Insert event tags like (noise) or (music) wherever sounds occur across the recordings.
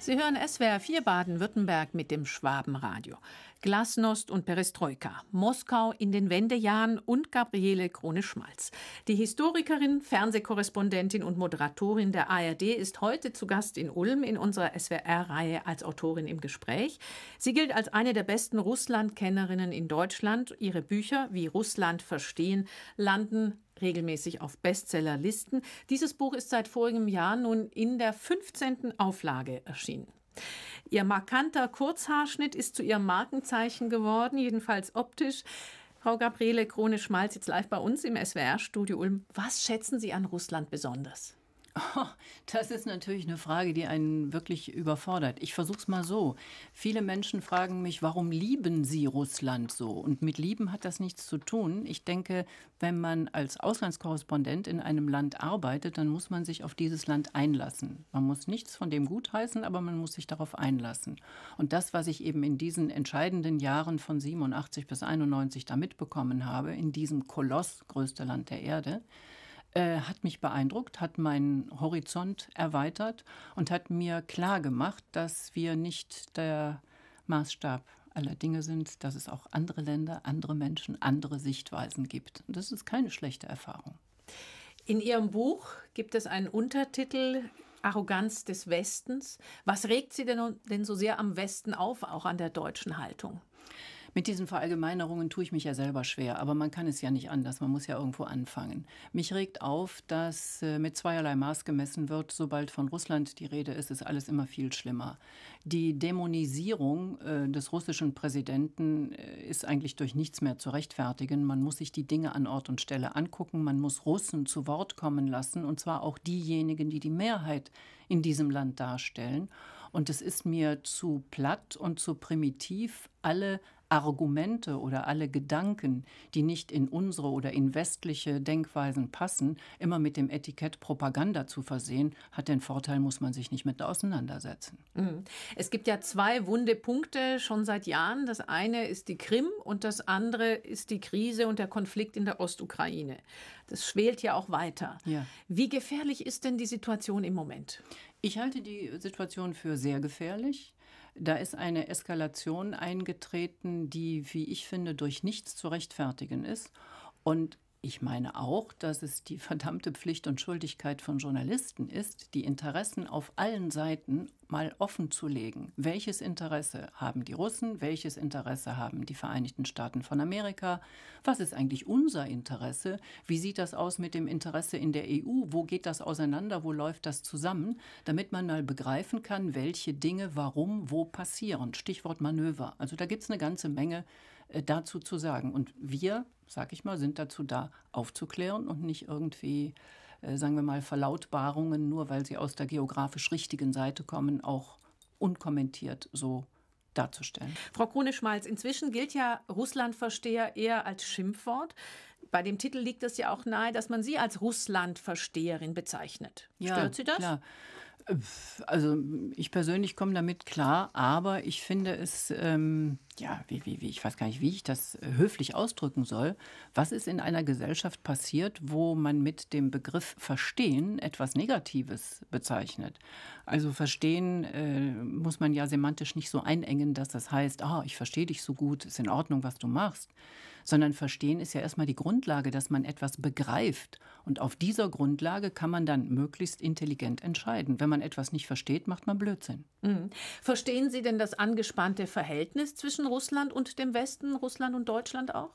Sie hören SWR 4 Baden-Württemberg mit dem Schwabenradio. Glasnost und Perestroika, Moskau in den Wendejahren und Gabriele Krone-Schmalz. Die Historikerin, Fernsehkorrespondentin und Moderatorin der ARD ist heute zu Gast in Ulm in unserer SWR-Reihe als Autorin im Gespräch. Sie gilt als eine der besten Russland-Kennerinnen in Deutschland. Ihre Bücher wie Russland verstehen landen regelmäßig auf Bestsellerlisten. Dieses Buch ist seit vorigem Jahr nun in der 15. Auflage erschienen. Ihr markanter Kurzhaarschnitt ist zu ihrem Markenzeichen geworden, jedenfalls optisch. Frau Gabriele Krone-Schmalz, jetzt live bei uns im SWR-Studio Ulm. Was schätzen Sie an Russland besonders? (laughs) Das ist natürlich eine Frage, die einen wirklich überfordert. Ich versuche es mal so. Viele Menschen fragen mich, warum lieben sie Russland so? Und mit Lieben hat das nichts zu tun. Ich denke, wenn man als Auslandskorrespondent in einem Land arbeitet, dann muss man sich auf dieses Land einlassen. Man muss nichts von dem gutheißen, aber man muss sich darauf einlassen. Und das, was ich eben in diesen entscheidenden Jahren von 87 bis 91 da mitbekommen habe, in diesem Koloss, größte Land der Erde, äh, hat mich beeindruckt, hat meinen Horizont erweitert und hat mir klar gemacht, dass wir nicht der Maßstab aller Dinge sind, dass es auch andere Länder, andere Menschen, andere Sichtweisen gibt. Und das ist keine schlechte Erfahrung. In Ihrem Buch gibt es einen Untertitel Arroganz des Westens. Was regt Sie denn, denn so sehr am Westen auf, auch an der deutschen Haltung? Mit diesen Verallgemeinerungen tue ich mich ja selber schwer, aber man kann es ja nicht anders, man muss ja irgendwo anfangen. Mich regt auf, dass äh, mit zweierlei Maß gemessen wird, sobald von Russland die Rede ist, ist alles immer viel schlimmer. Die Dämonisierung äh, des russischen Präsidenten äh, ist eigentlich durch nichts mehr zu rechtfertigen. Man muss sich die Dinge an Ort und Stelle angucken, man muss Russen zu Wort kommen lassen, und zwar auch diejenigen, die die Mehrheit in diesem Land darstellen. Und es ist mir zu platt und zu primitiv, alle Argumente oder alle Gedanken, die nicht in unsere oder in westliche Denkweisen passen, immer mit dem Etikett Propaganda zu versehen, hat den Vorteil, muss man sich nicht mit auseinandersetzen. Mhm. Es gibt ja zwei wunde Punkte schon seit Jahren. Das eine ist die Krim und das andere ist die Krise und der Konflikt in der Ostukraine. Das schwelt ja auch weiter. Ja. Wie gefährlich ist denn die Situation im Moment? Ich halte die Situation für sehr gefährlich. Da ist eine Eskalation eingetreten, die, wie ich finde, durch nichts zu rechtfertigen ist. Und ich meine auch, dass es die verdammte Pflicht und Schuldigkeit von Journalisten ist, die Interessen auf allen Seiten mal offen zu legen. Welches Interesse haben die Russen? Welches Interesse haben die Vereinigten Staaten von Amerika? Was ist eigentlich unser Interesse? Wie sieht das aus mit dem Interesse in der EU? Wo geht das auseinander? Wo läuft das zusammen? Damit man mal begreifen kann, welche Dinge warum wo passieren. Stichwort Manöver. Also da gibt es eine ganze Menge äh, dazu zu sagen. Und wir, sag ich mal, sind dazu da, aufzuklären und nicht irgendwie, äh, sagen wir mal, Verlautbarungen, nur weil sie aus der geografisch richtigen Seite kommen, auch unkommentiert so darzustellen. Frau Krone-Schmalz, inzwischen gilt ja Russlandversteher eher als Schimpfwort. Bei dem Titel liegt es ja auch nahe, dass man Sie als Russlandversteherin bezeichnet. Ja, Stört Sie das? Klar. Also ich persönlich komme damit klar, aber ich finde es, ähm, ja, wie, wie, wie, ich weiß gar nicht, wie ich das äh, höflich ausdrücken soll. Was ist in einer Gesellschaft passiert, wo man mit dem Begriff Verstehen etwas Negatives bezeichnet? Also Verstehen äh, muss man ja semantisch nicht so einengen, dass das heißt, ah, ich verstehe dich so gut, ist in Ordnung, was du machst sondern verstehen ist ja erstmal die Grundlage, dass man etwas begreift. Und auf dieser Grundlage kann man dann möglichst intelligent entscheiden. Wenn man etwas nicht versteht, macht man Blödsinn. Mhm. Verstehen Sie denn das angespannte Verhältnis zwischen Russland und dem Westen, Russland und Deutschland auch?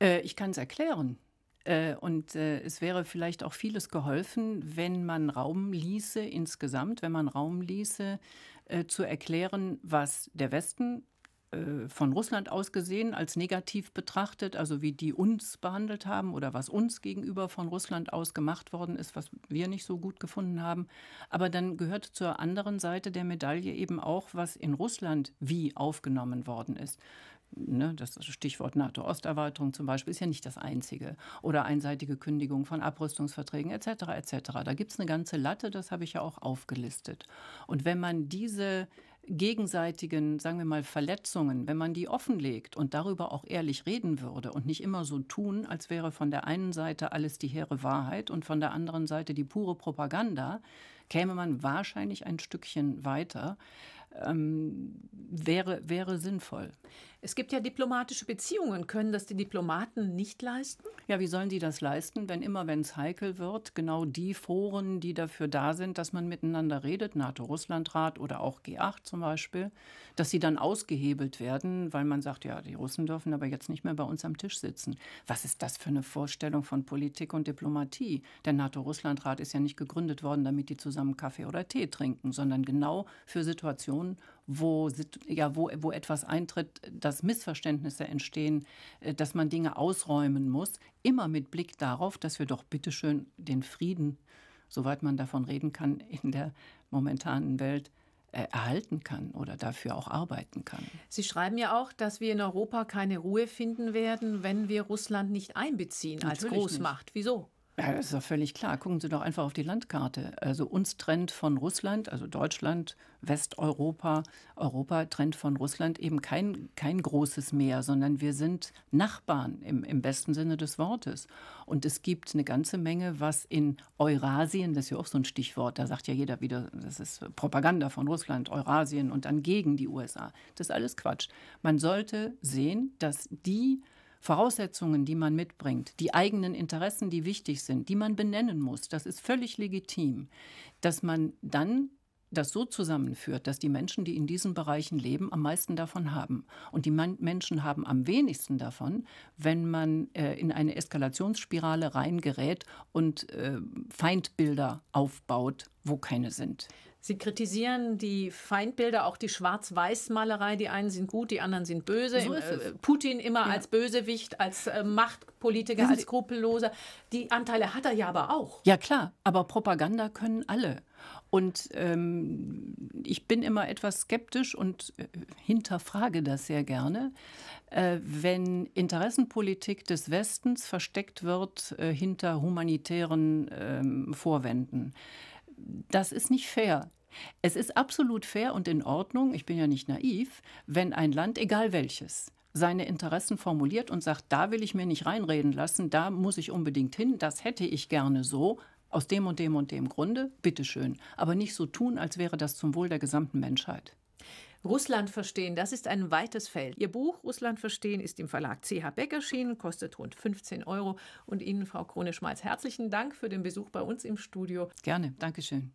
Äh, ich kann es erklären. Äh, und äh, es wäre vielleicht auch vieles geholfen, wenn man Raum ließe insgesamt, wenn man Raum ließe, äh, zu erklären, was der Westen äh, von Russland aus gesehen als negativ betrachtet, also wie die uns behandelt haben oder was uns gegenüber von Russland aus gemacht worden ist, was wir nicht so gut gefunden haben. Aber dann gehört zur anderen Seite der Medaille eben auch, was in Russland wie aufgenommen worden ist. Ne, das Stichwort NATO-Osterweiterung zum Beispiel ist ja nicht das einzige. Oder einseitige Kündigung von Abrüstungsverträgen etc. etc. Da gibt es eine ganze Latte, das habe ich ja auch aufgelistet. Und wenn man diese gegenseitigen, sagen wir mal, Verletzungen, wenn man die offenlegt und darüber auch ehrlich reden würde und nicht immer so tun, als wäre von der einen Seite alles die hehre Wahrheit und von der anderen Seite die pure Propaganda, käme man wahrscheinlich ein Stückchen weiter, ähm, wäre, wäre sinnvoll. Es gibt ja diplomatische Beziehungen. Können das die Diplomaten nicht leisten? Ja, wie sollen die das leisten, wenn immer, wenn es heikel wird, genau die Foren, die dafür da sind, dass man miteinander redet, NATO-Russland-Rat oder auch G8 zum Beispiel, dass sie dann ausgehebelt werden, weil man sagt, ja, die Russen dürfen aber jetzt nicht mehr bei uns am Tisch sitzen. Was ist das für eine Vorstellung von Politik und Diplomatie? Der NATO-Russland-Rat ist ja nicht gegründet worden, damit die zusammen Kaffee oder Tee trinken, sondern genau für Situationen wo, ja, wo, wo etwas eintritt, dass Missverständnisse entstehen, äh, dass man Dinge ausräumen muss, immer mit Blick darauf, dass wir doch bitteschön den Frieden, soweit man davon reden kann, in der momentanen Welt äh, erhalten kann oder dafür auch arbeiten kann. Sie schreiben ja auch, dass wir in Europa keine Ruhe finden werden, wenn wir Russland nicht einbeziehen Natürlich als Großmacht. Nicht. Wieso? Ja, das ist doch völlig klar. Gucken Sie doch einfach auf die Landkarte. Also uns trennt von Russland, also Deutschland, Westeuropa, Europa trennt von Russland eben kein, kein großes Meer, sondern wir sind Nachbarn im, im besten Sinne des Wortes. Und es gibt eine ganze Menge, was in Eurasien, das ist ja auch so ein Stichwort, da sagt ja jeder wieder, das ist Propaganda von Russland, Eurasien und dann gegen die USA. Das ist alles Quatsch. Man sollte sehen, dass die Voraussetzungen, die man mitbringt, die eigenen Interessen, die wichtig sind, die man benennen muss, das ist völlig legitim, dass man dann das so zusammenführt, dass die Menschen, die in diesen Bereichen leben, am meisten davon haben. Und die Menschen haben am wenigsten davon, wenn man äh, in eine Eskalationsspirale reingerät und äh, Feindbilder aufbaut, wo keine sind. Sie kritisieren die Feindbilder, auch die Schwarz-Weiß-Malerei. Die einen sind gut, die anderen sind böse. So äh, Putin immer ja. als Bösewicht, als äh, Machtpolitiker, als skrupelloser. Die Anteile hat er ja aber auch. Ja klar, aber Propaganda können alle. Und ähm, ich bin immer etwas skeptisch und äh, hinterfrage das sehr gerne, äh, wenn Interessenpolitik des Westens versteckt wird äh, hinter humanitären ähm, Vorwänden das ist nicht fair. Es ist absolut fair und in Ordnung, ich bin ja nicht naiv, wenn ein Land, egal welches, seine Interessen formuliert und sagt, da will ich mir nicht reinreden lassen, da muss ich unbedingt hin, das hätte ich gerne so, aus dem und dem und dem Grunde, bitteschön, aber nicht so tun, als wäre das zum Wohl der gesamten Menschheit. Russland verstehen, das ist ein weites Feld. Ihr Buch Russland verstehen ist im Verlag CH Beck erschienen, kostet rund 15 Euro. Und Ihnen, Frau Krone-Schmalz, herzlichen Dank für den Besuch bei uns im Studio. Gerne, Dankeschön.